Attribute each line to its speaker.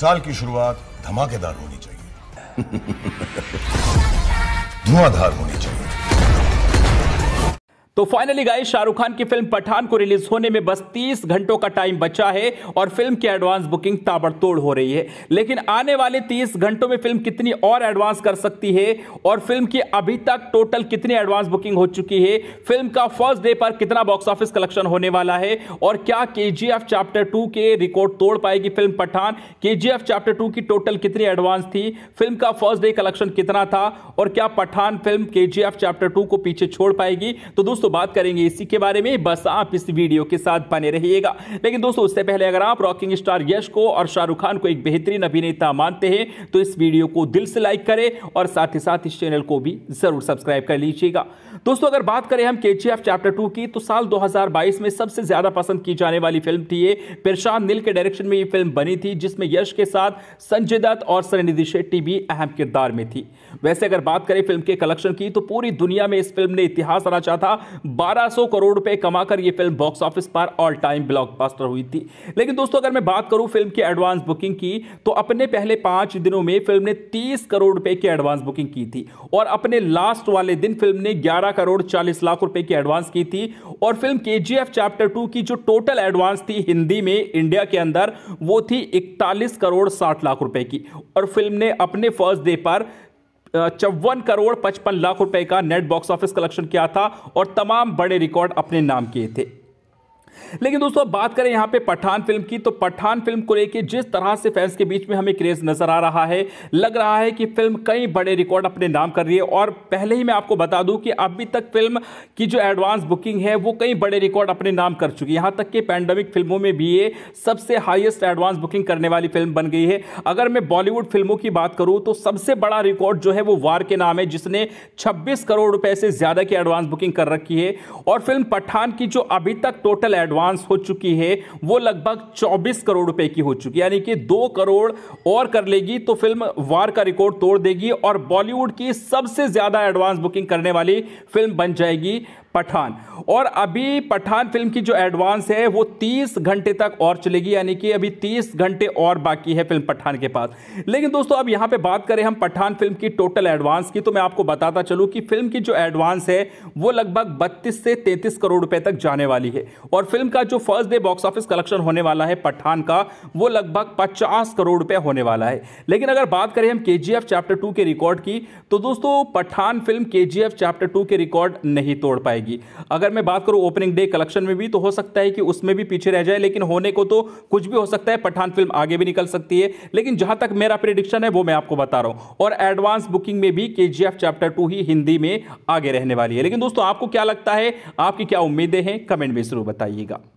Speaker 1: साल की शुरुआत धमाकेदार होनी चाहिए धुआंधार होनी चाहिए तो फाइनली गाइस शाहरुख खान की फिल्म पठान को रिलीज होने में बस 30 घंटों का टाइम बचा है और फिल्म की एडवांस बुकिंग ताबड़तोड़ हो रही है लेकिन आने वाले 30 घंटों में फिल्म कितनी और एडवांस कर सकती है और फिल्म की अभी तक टोटल कितनी एडवांस बुकिंग हो चुकी है फिल्म का फर्स्ट डे पर कितना बॉक्स ऑफिस कलेक्शन होने वाला है और क्या के चैप्टर टू के रिकॉर्ड तोड़ पाएगी फिल्म पठान के चैप्टर टू की टोटल कितनी एडवांस थी फिल्म का फर्स्ट डे कलेक्शन कितना था और क्या पठान फिल्म के चैप्टर टू को पीछे छोड़ पाएगी तो दोस्तों दोस्तों बात करेंगे इसी के बारे में बस आप इस वीडियो के साथ बने रहिएगा लेकिन दोस्तों उससे पहले अगर आप रॉकिंग स्टार यश को और शाहरुख खान को एक बेहतरीन अभिनेता मानते हैं तो इस वीडियो को दिल से लाइक करें और साथ ही साथ इस चैनल को भी जरूर सब्सक्राइब कर लीजिएगा दोस्तों अगर बात करें हम के चैप्टर टू की तो साल दो में सबसे ज्यादा पसंद की जाने वाली फिल्म थी ये प्रशांत नील के डायरेक्शन में ये फिल्म बनी थी जिसमें यश के साथ संजय दत्त और सरनिधि शेट्टी भी अहम किरदार में थी वैसे अगर बात करें फिल्म के कलेक्शन की तो पूरी दुनिया में इस फिल्म ने इतिहास रचा था 1200 करोड़ रुपए कमाकर यह फिल्म बॉक्स ऑफिस पर ऑल टाइम ब्लॉकबस्टर हुई थी लेकिन दोस्तों अगर मैं बात करूं फिल्म की एडवांस बुकिंग की तो अपने पहले पांच दिनों में फिल्म ने तीस करोड़ रुपए की एडवांस बुकिंग की थी और अपने लास्ट वाले दिन फिल्म ने ग्यारह करोड़ चालीस लाख रुपए की एडवांस की थी और फिल्म के चैप्टर टू की जो टोटल एडवांस थी हिंदी में इंडिया के अंदर वो थी इकतालीस करोड़ साठ लाख रुपए की और फिल्म ने अपने फर्स्ट डे पर चौवन करोड़ पचपन लाख रुपए का नेट बॉक्स ऑफिस कलेक्शन किया था और तमाम बड़े रिकॉर्ड अपने नाम किए थे लेकिन दोस्तों बात करें यहां पे पठान फिल्म की तो पठान फिल्म को लेकर जिस तरह से फैंस के बीच में हमें क्रेज नजर आ रहा है लग रहा है कि फिल्म कई बड़े रिकॉर्ड अपने नाम कर रही है और पहले ही मैं आपको बता दूं कि अभी तक फिल्म की जो एडवांस बुकिंग है वो कई बड़े रिकॉर्ड अपने नाम कर चुकी है यहां तक कि पैंडमिक फिल्मों में भी ये सबसे हाइएस्ट एडवांस बुकिंग करने वाली फिल्म बन गई है अगर मैं बॉलीवुड फिल्मों की बात करूं तो सबसे बड़ा रिकॉर्ड जो है वो वार के नाम है जिसने छब्बीस करोड़ रुपए से ज्यादा की एडवांस बुकिंग कर रखी है और फिल्म पठान की जो अभी तक टोटल एडवांस हो चुकी है वो लगभग 24 करोड़ रुपए की हो चुकी यानी कि दो करोड़ और कर लेगी तो फिल्म वार का रिकॉर्ड तोड़ देगी और बॉलीवुड की सबसे ज्यादा एडवांस बुकिंग करने वाली फिल्म बन जाएगी पठान और अभी पठान फिल्म की जो एडवांस है वो 30 घंटे तक और चलेगी यानी कि अभी 30 घंटे और बाकी है फिल्म पठान के पास लेकिन दोस्तों अब यहां पे बात करें हम पठान फिल्म की टोटल एडवांस की तो मैं आपको बताता चलूं कि फिल्म की जो एडवांस है वो लगभग बत्तीस से तैंतीस करोड़ रुपए तक जाने वाली है और फिल्म का जो first day box office collection होने वाला है पठान का वो लगभग पचास करोड़ रुपए होने वाला है लेकिन अगर बात करें हम के चैप्टर टू के रिकॉर्ड की तो दोस्तों पठान फिल्म के चैप्टर टू के रिकॉर्ड नहीं तोड़ पाएगी जाएगी अगर मैं बात करूं ओपनिंग डे कलेक्शन में भी तो हो सकता है कि उसमें भी पीछे रह जाए लेकिन होने को तो कुछ भी हो सकता है पठान फिल्म आगे भी निकल सकती है लेकिन जहां तक मेरा प्रिडिक्शन है वो मैं आपको बता रहा हूं और एडवांस बुकिंग में भी के चैप्टर टू ही हिंदी में आगे रहने वाली है लेकिन दोस्तों आपको क्या लगता है आपकी क्या उम्मीदें हैं कमेंट में जरूर बताइएगा